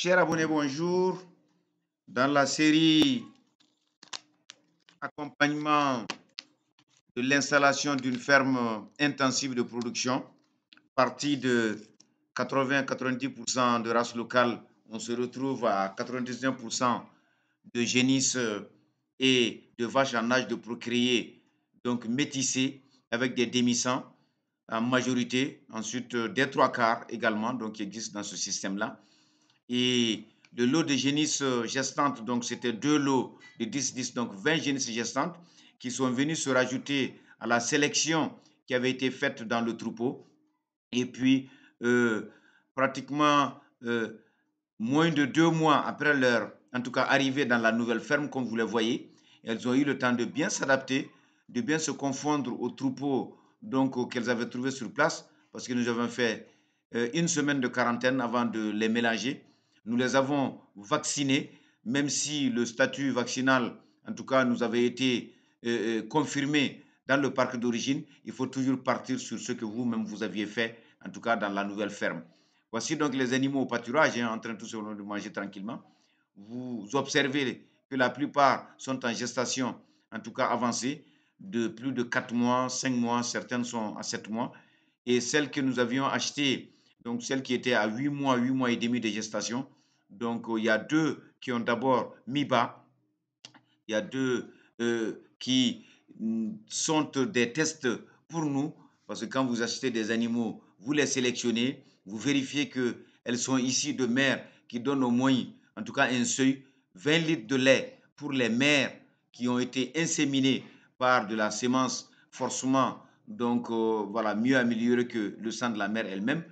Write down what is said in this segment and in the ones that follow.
Chers abonnés, bonjour. Dans la série accompagnement de l'installation d'une ferme intensive de production, partie de 80-90% de races locales, on se retrouve à 99% de génisses et de vaches en âge de procréer, donc métissées avec des démissants en majorité, ensuite euh, des trois quarts également, donc qui existent dans ce système-là. Et le lot de génisses euh, gestantes, donc c'était deux lots de 10-10, donc 20 génisses gestantes qui sont venues se rajouter à la sélection qui avait été faite dans le troupeau. Et puis, euh, pratiquement euh, moins de deux mois après leur, en tout cas, arrivée dans la nouvelle ferme, comme vous le voyez, elles ont eu le temps de bien s'adapter, de bien se confondre au troupeau donc qu'elles avaient trouvé sur place, parce que nous avons fait une semaine de quarantaine avant de les mélanger. Nous les avons vaccinés, même si le statut vaccinal, en tout cas, nous avait été euh, euh, confirmé dans le parc d'origine. Il faut toujours partir sur ce que vous-même vous aviez fait, en tout cas dans la nouvelle ferme. Voici donc les animaux au pâturage, hein, en train tout simplement de manger tranquillement. Vous observez que la plupart sont en gestation, en tout cas avancée, de plus de 4 mois, 5 mois, certaines sont à 7 mois. Et celles que nous avions achetées, donc celles qui étaient à 8 mois, 8 mois et demi de gestation, donc, il y a deux qui ont d'abord mis bas. Il y a deux euh, qui mm, sont des tests pour nous, parce que quand vous achetez des animaux, vous les sélectionnez, vous vérifiez qu'elles sont ici de mères qui donnent au moins, en tout cas un seuil, 20 litres de lait pour les mères qui ont été inséminées par de la semence forcément, donc euh, voilà, mieux améliorée que le sang de la mère elle-même.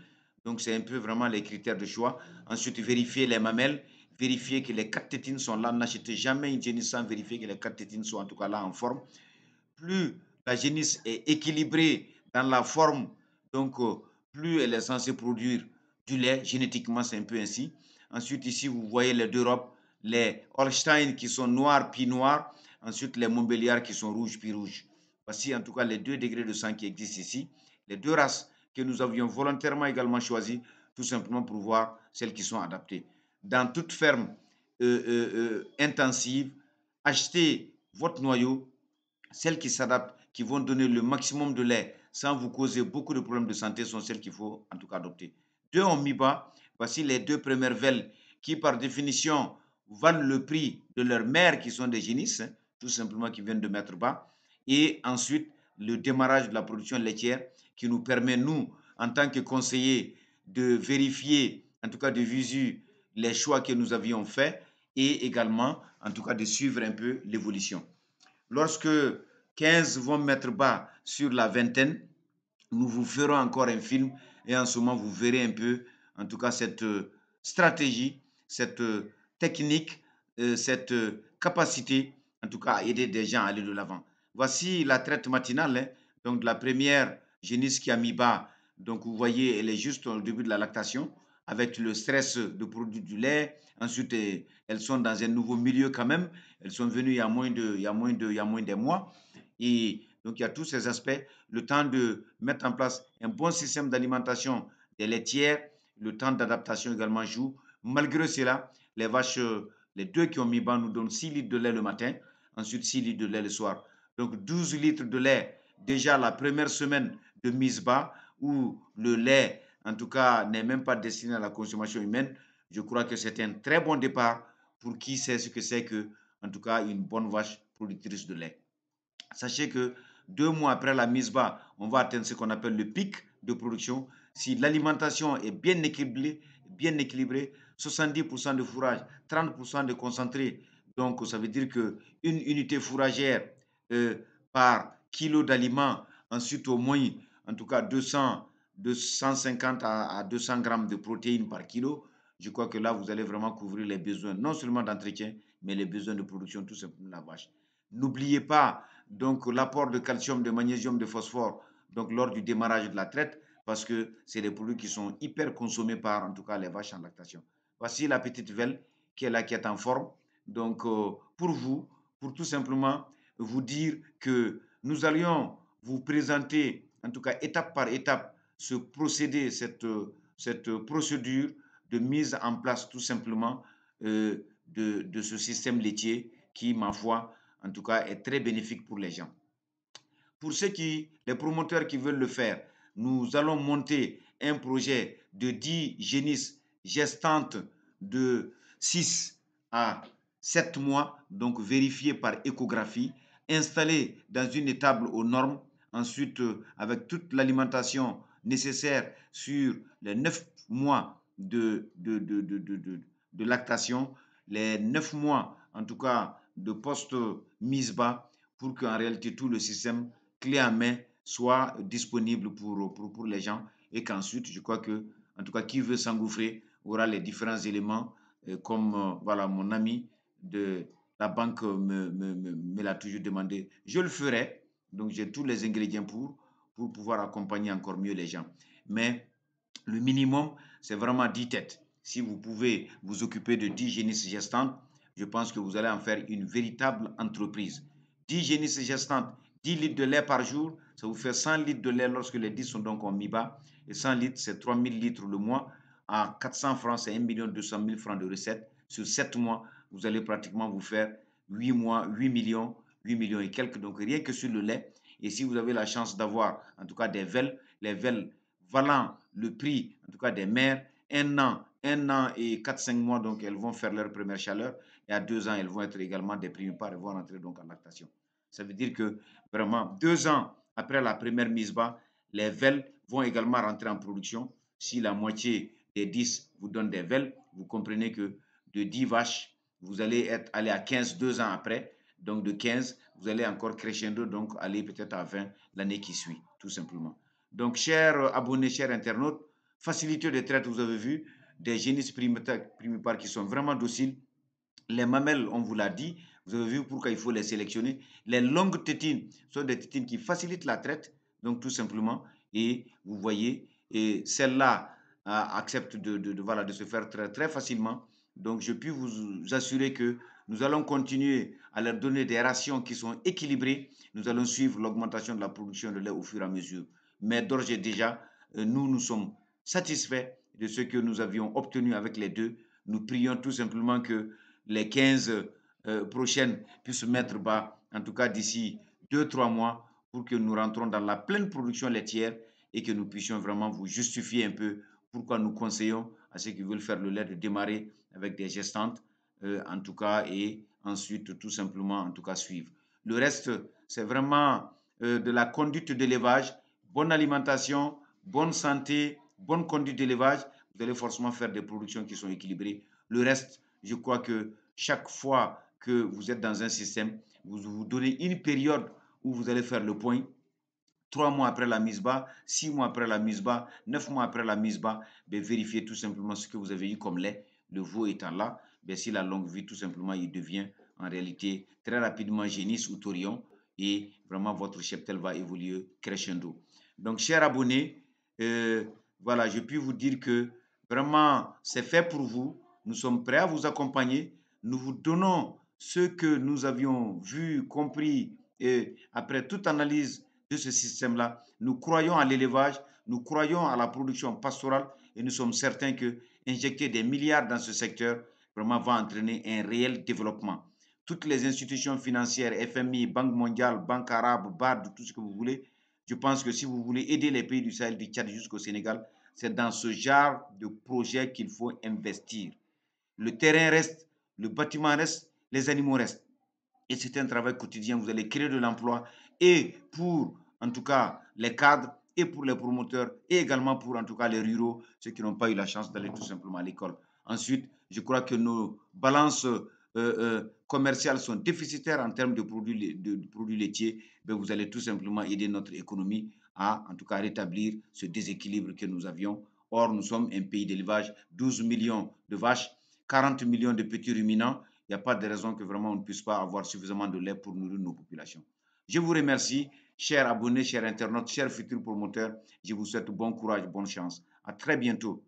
Donc, c'est un peu vraiment les critères de choix. Ensuite, vérifier les mamelles, vérifier que les quatre tétines sont là. N'achetez jamais une génisse sans vérifier que les quatre tétines sont en tout cas là en forme. Plus la génisse est équilibrée dans la forme, donc euh, plus elle est censée produire du lait. Génétiquement, c'est un peu ainsi. Ensuite, ici, vous voyez les deux robes, les Holstein qui sont noirs puis noirs. Ensuite, les Montbéliard qui sont rouges puis rouges. Voici en tout cas les deux degrés de sang qui existent ici. Les deux races que nous avions volontairement également choisi, tout simplement pour voir celles qui sont adaptées. Dans toute ferme euh, euh, euh, intensive, achetez votre noyau, celles qui s'adaptent, qui vont donner le maximum de lait sans vous causer beaucoup de problèmes de santé, sont celles qu'il faut en tout cas adopter. Deux en mi-bas, voici les deux premières velles qui, par définition, valent le prix de leurs mères qui sont des génisses, hein, tout simplement qui viennent de mettre bas. Et ensuite, le démarrage de la production laitière qui nous permet, nous, en tant que conseillers, de vérifier, en tout cas de visu, les choix que nous avions faits et également, en tout cas, de suivre un peu l'évolution. Lorsque 15 vont mettre bas sur la vingtaine, nous vous ferons encore un film et en ce moment, vous verrez un peu, en tout cas, cette euh, stratégie, cette euh, technique, euh, cette capacité, en tout cas, à aider des gens à aller de l'avant. Voici la traite matinale, hein. donc la première Génisse qui a mis bas, donc vous voyez, elle est juste au début de la lactation, avec le stress de produire du lait. Ensuite, eh, elles sont dans un nouveau milieu quand même. Elles sont venues il y a moins de, il y a moins de, il y a moins de mois. Et donc, il y a tous ces aspects. Le temps de mettre en place un bon système d'alimentation des laitières, le temps d'adaptation également joue. Malgré cela, les vaches, les deux qui ont mis bas nous donnent 6 litres de lait le matin, ensuite 6 litres de lait le soir. Donc, 12 litres de lait. Déjà, la première semaine, de bas où le lait, en tout cas, n'est même pas destiné à la consommation humaine, je crois que c'est un très bon départ pour qui sait ce que c'est que, en tout cas, une bonne vache productrice de lait. Sachez que deux mois après la mise bas, on va atteindre ce qu'on appelle le pic de production. Si l'alimentation est bien équilibrée, bien équilibrée, 70% de fourrage, 30% de concentré. Donc, ça veut dire que une unité fourragère euh, par kilo d'aliments, ensuite au moins en tout cas 200, 250 à, 200 grammes de protéines par kilo, je crois que là, vous allez vraiment couvrir les besoins, non seulement d'entretien, mais les besoins de production, tout simplement la vache. N'oubliez pas donc l'apport de calcium, de magnésium, de phosphore, donc lors du démarrage de la traite, parce que c'est des produits qui sont hyper consommés par, en tout cas, les vaches en lactation. Voici la petite velle qui est là, qui est en forme. Donc, euh, pour vous, pour tout simplement vous dire que nous allions vous présenter en tout cas étape par étape, ce procédé, cette, cette procédure de mise en place tout simplement euh, de, de, ce système laitier qui, ma foi, en tout cas, est très bénéfique pour les gens. Pour ceux qui, les promoteurs qui veulent le faire, nous allons monter un projet de 10 génisses gestantes de 6 à 7 mois, donc vérifiées par échographie, installées dans une étable aux normes ensuite euh, avec toute l'alimentation nécessaire sur les neuf mois de, de, lactation, les neuf mois en tout cas de post-mise bas pour qu'en réalité tout le système clé en main soit disponible pour, pour, les gens et qu'ensuite je crois que en tout cas qui veut s'engouffrer aura les différents éléments euh, comme euh, voilà mon ami de la banque me l'a toujours demandé. Je le ferai donc j'ai tous les ingrédients pour, pour pouvoir accompagner encore mieux les gens. Mais le minimum, c'est vraiment 10 têtes. Si vous pouvez vous occuper de 10 génisses gestantes, je pense que vous allez en faire une véritable entreprise. 10 génisses gestantes, 10 litres de lait par jour, ça vous fait 100 litres de lait lorsque les 10 sont donc en mi-bas. Et 100 litres, c'est 3000 litres le mois. À 400 francs, c'est 1 200 000 francs de recettes. Sur 7 mois, vous allez pratiquement vous faire 8 mois, 8 millions 8 millions et quelques, donc rien que sur le lait. Et si vous avez la chance d'avoir, en tout cas, des velles, les velles valant le prix, en tout cas, des mères, un an, un an et 4-5 mois, donc elles vont faire leur première chaleur. Et à deux ans, elles vont être également des par et vont rentrer donc en lactation. Ça veut dire que vraiment, deux ans après la première mise bas, les velles vont également rentrer en production. Si la moitié des 10 vous donne des velles, vous comprenez que de 10 vaches, vous allez être allé à 15 deux ans après. Donc de 15, vous allez encore crescendo, donc aller peut-être à 20 l'année qui suit, tout simplement. Donc chers euh, abonnés, chers internautes, facilité de traite, vous avez vu, des génisses primipares qui sont vraiment dociles. Les mamelles, on vous l'a dit, vous avez vu pourquoi il faut les sélectionner. Les longues tétines sont des tétines qui facilitent la traite, donc tout simplement. Et vous voyez, et celles-là euh, accepte acceptent de, de, de, voilà, de se faire très, très facilement. Donc je puis vous assurer que nous allons continuer à leur donner des rations qui sont équilibrées. Nous allons suivre l'augmentation de la production de lait au fur et à mesure. Mais d'ores et déjà, euh, nous, nous sommes satisfaits de ce que nous avions obtenu avec les deux. Nous prions tout simplement que les 15 euh, prochaines puissent mettre bas, en tout cas d'ici 2-3 mois, pour que nous rentrons dans la pleine production laitière et que nous puissions vraiment vous justifier un peu pourquoi nous conseillons à ceux qui veulent faire le lait de démarrer avec des gestantes euh, en tout cas, et ensuite tout simplement, en tout cas, suivre. Le reste, c'est vraiment euh, de la conduite d'élevage, bonne alimentation, bonne santé, bonne conduite d'élevage. Vous allez forcément faire des productions qui sont équilibrées. Le reste, je crois que chaque fois que vous êtes dans un système, vous vous donnez une période où vous allez faire le point. Trois mois après la mise bas, six mois après la mise bas, neuf mois après la mise bas, ben, vérifiez tout simplement ce que vous avez eu comme lait le veau étant là, ben, si la longue vie, tout simplement, il devient en réalité très rapidement génisse ou taurion et vraiment votre cheptel va évoluer crescendo. Donc, chers abonnés, euh, voilà, je puis vous dire que vraiment, c'est fait pour vous. Nous sommes prêts à vous accompagner. Nous vous donnons ce que nous avions vu, compris, et après toute analyse de ce système-là, nous croyons à l'élevage, nous croyons à la production pastorale et nous sommes certains que injecter des milliards dans ce secteur vraiment va entraîner un réel développement. Toutes les institutions financières, FMI, Banque mondiale, Banque arabe, BARD, tout ce que vous voulez, je pense que si vous voulez aider les pays du Sahel, du Tchad jusqu'au Sénégal, c'est dans ce genre de projet qu'il faut investir. Le terrain reste, le bâtiment reste, les animaux restent. Et c'est un travail quotidien. Vous allez créer de l'emploi. Et pour, en tout cas, les cadres, et pour les promoteurs et également pour en tout cas les ruraux, ceux qui n'ont pas eu la chance d'aller tout simplement à l'école. Ensuite, je crois que nos balances euh, euh, commerciales sont déficitaires en termes de produits, de, produits laitiers. Mais ben, vous allez tout simplement aider notre économie à, en tout cas, rétablir ce déséquilibre que nous avions. Or, nous sommes un pays d'élevage, 12 millions de vaches, 40 millions de petits ruminants. Il n'y a pas de raison que vraiment on ne puisse pas avoir suffisamment de lait pour nourrir nos populations. Je vous remercie. Chers abonnés, chers internautes, chers futurs promoteurs, je vous souhaite bon courage, bonne chance. À très bientôt.